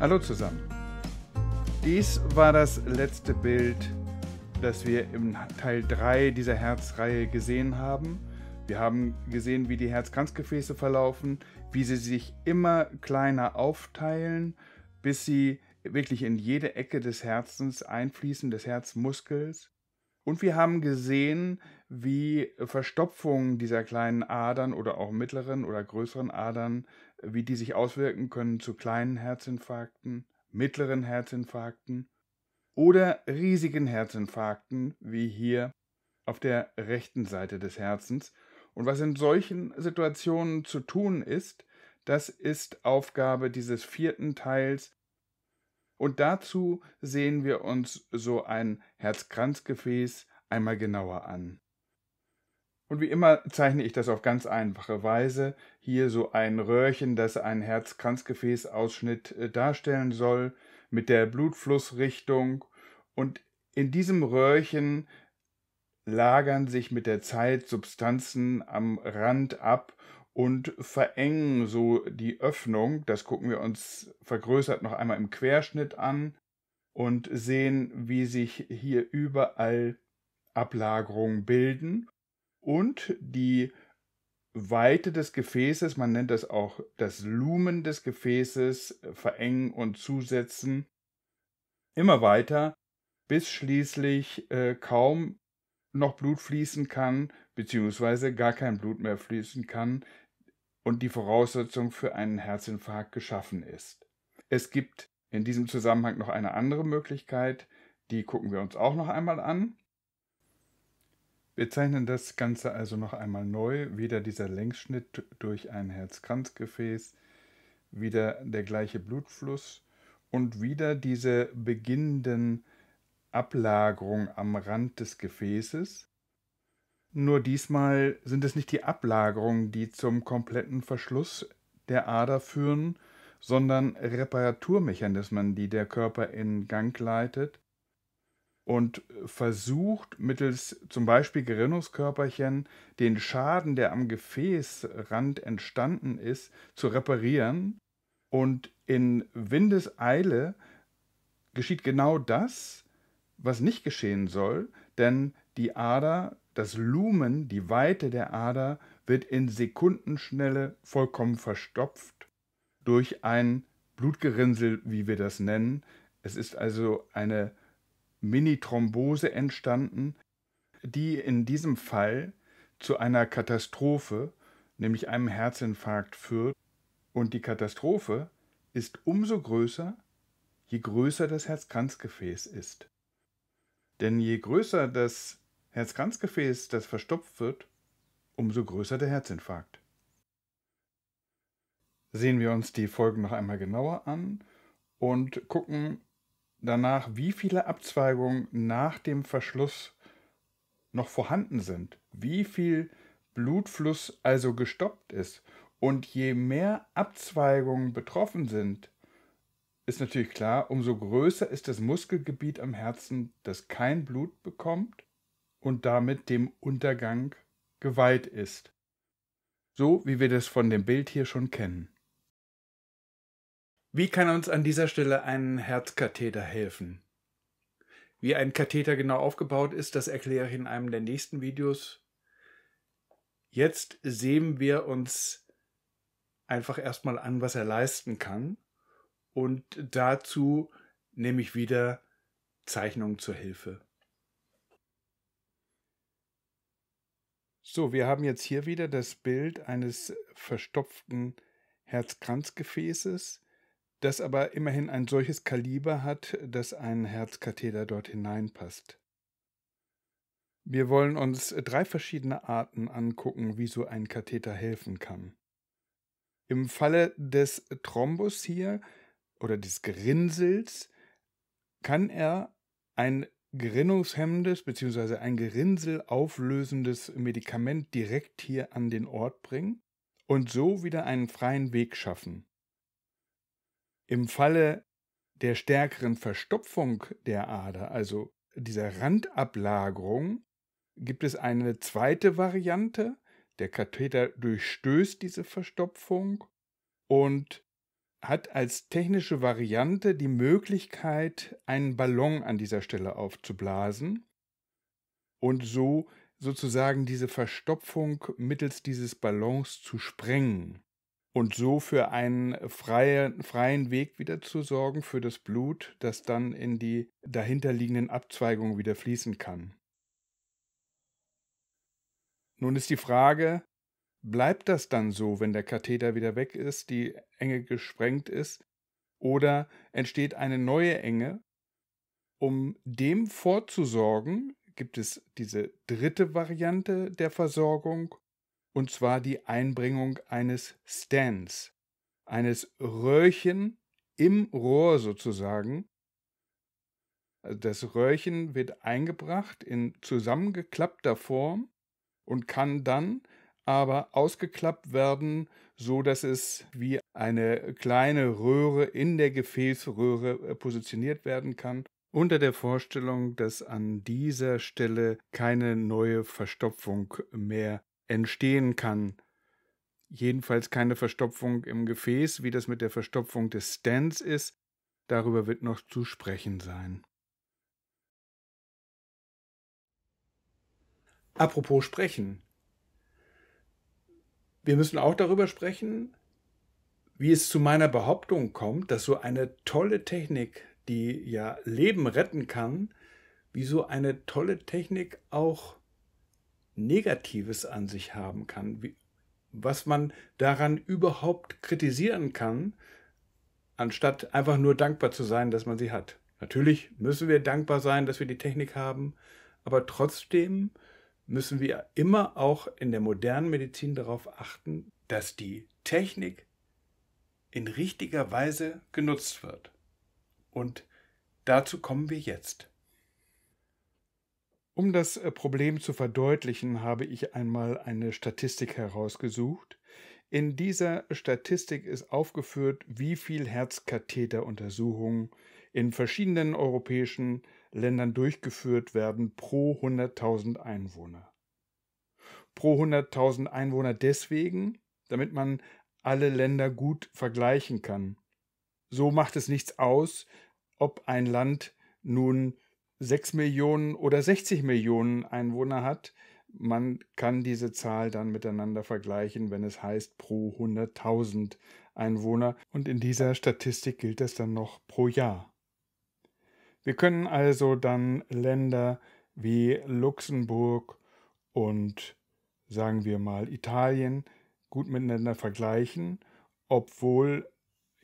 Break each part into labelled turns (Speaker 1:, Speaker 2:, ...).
Speaker 1: Hallo zusammen. Dies war das letzte Bild, das wir im Teil 3 dieser Herzreihe gesehen haben. Wir haben gesehen, wie die Herzkranzgefäße verlaufen, wie sie sich immer kleiner aufteilen, bis sie wirklich in jede Ecke des Herzens einfließen, des Herzmuskels. Und wir haben gesehen, wie Verstopfungen dieser kleinen Adern oder auch mittleren oder größeren Adern wie die sich auswirken können zu kleinen Herzinfarkten, mittleren Herzinfarkten oder riesigen Herzinfarkten, wie hier auf der rechten Seite des Herzens. Und was in solchen Situationen zu tun ist, das ist Aufgabe dieses vierten Teils. Und dazu sehen wir uns so ein Herzkranzgefäß einmal genauer an. Und wie immer zeichne ich das auf ganz einfache Weise. Hier so ein Röhrchen, das einen Herzkranzgefäßausschnitt äh, darstellen soll, mit der Blutflussrichtung. Und in diesem Röhrchen lagern sich mit der Zeit Substanzen am Rand ab und verengen so die Öffnung. Das gucken wir uns vergrößert noch einmal im Querschnitt an und sehen, wie sich hier überall Ablagerungen bilden und die Weite des Gefäßes, man nennt das auch das Lumen des Gefäßes, äh, verengen und zusetzen, immer weiter, bis schließlich äh, kaum noch Blut fließen kann, beziehungsweise gar kein Blut mehr fließen kann und die Voraussetzung für einen Herzinfarkt geschaffen ist. Es gibt in diesem Zusammenhang noch eine andere Möglichkeit, die gucken wir uns auch noch einmal an. Wir zeichnen das Ganze also noch einmal neu. Wieder dieser Längsschnitt durch ein Herzkranzgefäß, wieder der gleiche Blutfluss und wieder diese beginnenden Ablagerungen am Rand des Gefäßes. Nur diesmal sind es nicht die Ablagerungen, die zum kompletten Verschluss der Ader führen, sondern Reparaturmechanismen, die der Körper in Gang leitet, und äh, versucht mittels zum Beispiel Gerinnungskörperchen den Schaden, der am Gefäßrand entstanden ist, zu reparieren. Und in Windeseile geschieht genau das, was nicht geschehen soll, denn die Ader, das Lumen, die Weite der Ader wird in Sekundenschnelle vollkommen verstopft durch ein Blutgerinnsel, wie wir das nennen. Es ist also eine Mini-Thrombose entstanden, die in diesem Fall zu einer Katastrophe, nämlich einem Herzinfarkt führt. Und die Katastrophe ist umso größer, je größer das Herzkranzgefäß ist. Denn je größer das Herzkranzgefäß, das verstopft wird, umso größer der Herzinfarkt. Sehen wir uns die Folgen noch einmal genauer an und gucken, danach, wie viele Abzweigungen nach dem Verschluss noch vorhanden sind, wie viel Blutfluss also gestoppt ist. Und je mehr Abzweigungen betroffen sind, ist natürlich klar, umso größer ist das Muskelgebiet am Herzen, das kein Blut bekommt und damit dem Untergang geweiht ist. So wie wir das von dem Bild hier schon kennen. Wie kann uns an dieser Stelle ein Herzkatheter helfen? Wie ein Katheter genau aufgebaut ist, das erkläre ich in einem der nächsten Videos. Jetzt sehen wir uns einfach erstmal an, was er leisten kann. Und dazu nehme ich wieder Zeichnungen zur Hilfe. So, wir haben jetzt hier wieder das Bild eines verstopften Herzkranzgefäßes das aber immerhin ein solches Kaliber hat, dass ein Herzkatheter dort hineinpasst. Wir wollen uns drei verschiedene Arten angucken, wie so ein Katheter helfen kann. Im Falle des Thrombus hier oder des Gerinnsels kann er ein gerinnungshemmendes bzw. ein Gerinnsel auflösendes Medikament direkt hier an den Ort bringen und so wieder einen freien Weg schaffen. Im Falle der stärkeren Verstopfung der Ader, also dieser Randablagerung, gibt es eine zweite Variante. Der Katheter durchstößt diese Verstopfung und hat als technische Variante die Möglichkeit, einen Ballon an dieser Stelle aufzublasen und so sozusagen diese Verstopfung mittels dieses Ballons zu sprengen und so für einen freien, freien Weg wieder zu sorgen für das Blut, das dann in die dahinterliegenden Abzweigungen wieder fließen kann. Nun ist die Frage, bleibt das dann so, wenn der Katheter wieder weg ist, die Enge gesprengt ist, oder entsteht eine neue Enge? Um dem vorzusorgen, gibt es diese dritte Variante der Versorgung, und zwar die Einbringung eines Stands, eines Röhrchen im Rohr sozusagen. Das Röhrchen wird eingebracht in zusammengeklappter Form und kann dann aber ausgeklappt werden, so dass es wie eine kleine Röhre in der Gefäßröhre äh, positioniert werden kann, unter der Vorstellung, dass an dieser Stelle keine neue Verstopfung mehr entstehen kann. Jedenfalls keine Verstopfung im Gefäß, wie das mit der Verstopfung des Stents ist. Darüber wird noch zu sprechen sein. Apropos sprechen. Wir müssen auch darüber sprechen, wie es zu meiner Behauptung kommt, dass so eine tolle Technik, die ja Leben retten kann, wie so eine tolle Technik auch Negatives an sich haben kann, wie, was man daran überhaupt kritisieren kann, anstatt einfach nur dankbar zu sein, dass man sie hat. Natürlich müssen wir dankbar sein, dass wir die Technik haben, aber trotzdem müssen wir immer auch in der modernen Medizin darauf achten, dass die Technik in richtiger Weise genutzt wird. Und dazu kommen wir jetzt. Um das äh, Problem zu verdeutlichen, habe ich einmal eine Statistik herausgesucht. In dieser Statistik ist aufgeführt, wie viel Herzkatheteruntersuchungen in verschiedenen europäischen Ländern durchgeführt werden pro 100.000 Einwohner. Pro 100.000 Einwohner deswegen, damit man alle Länder gut vergleichen kann. So macht es nichts aus, ob ein Land nun 6 Millionen oder 60 Millionen Einwohner hat. Man kann diese Zahl dann miteinander vergleichen, wenn es heißt pro 100.000 Einwohner. Und in dieser Statistik gilt das dann noch pro Jahr. Wir können also dann Länder wie Luxemburg und sagen wir mal Italien gut miteinander vergleichen, obwohl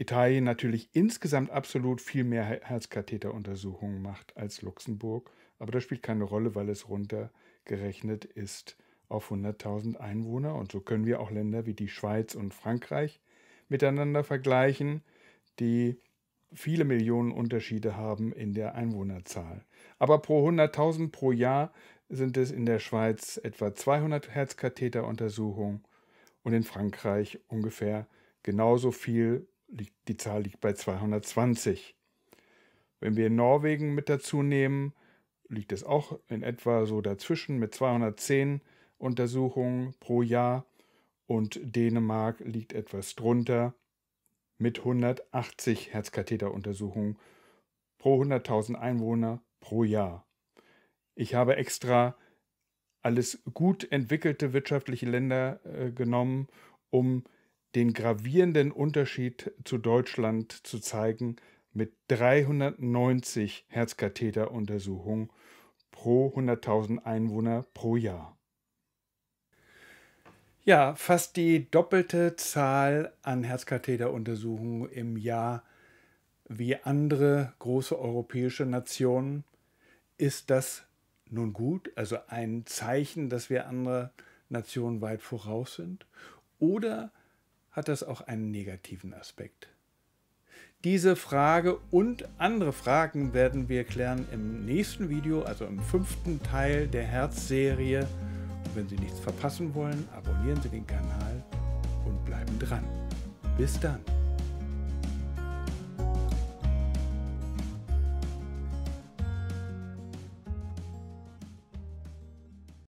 Speaker 1: Italien natürlich insgesamt absolut viel mehr Herzkatheteruntersuchungen macht als Luxemburg, aber das spielt keine Rolle, weil es runtergerechnet ist auf 100.000 Einwohner und so können wir auch Länder wie die Schweiz und Frankreich miteinander vergleichen, die viele Millionen Unterschiede haben in der Einwohnerzahl. Aber pro 100.000 pro Jahr sind es in der Schweiz etwa 200 Herzkatheteruntersuchungen und in Frankreich ungefähr genauso viel die Zahl liegt bei 220. Wenn wir Norwegen mit dazu nehmen, liegt es auch in etwa so dazwischen mit 210 Untersuchungen pro Jahr und Dänemark liegt etwas drunter mit 180 Herzkatheteruntersuchungen pro 100.000 Einwohner pro Jahr. Ich habe extra alles gut entwickelte wirtschaftliche Länder äh, genommen, um den gravierenden Unterschied zu Deutschland zu zeigen mit 390 Herzkatheteruntersuchungen pro 100.000 Einwohner pro Jahr. Ja, fast die doppelte Zahl an Herzkatheteruntersuchungen im Jahr wie andere große europäische Nationen. Ist das nun gut, also ein Zeichen, dass wir andere Nationen weit voraus sind? Oder hat das auch einen negativen Aspekt. Diese Frage und andere Fragen werden wir klären im nächsten Video, also im fünften Teil der Herzserie. wenn Sie nichts verpassen wollen, abonnieren Sie den Kanal und bleiben dran. Bis dann.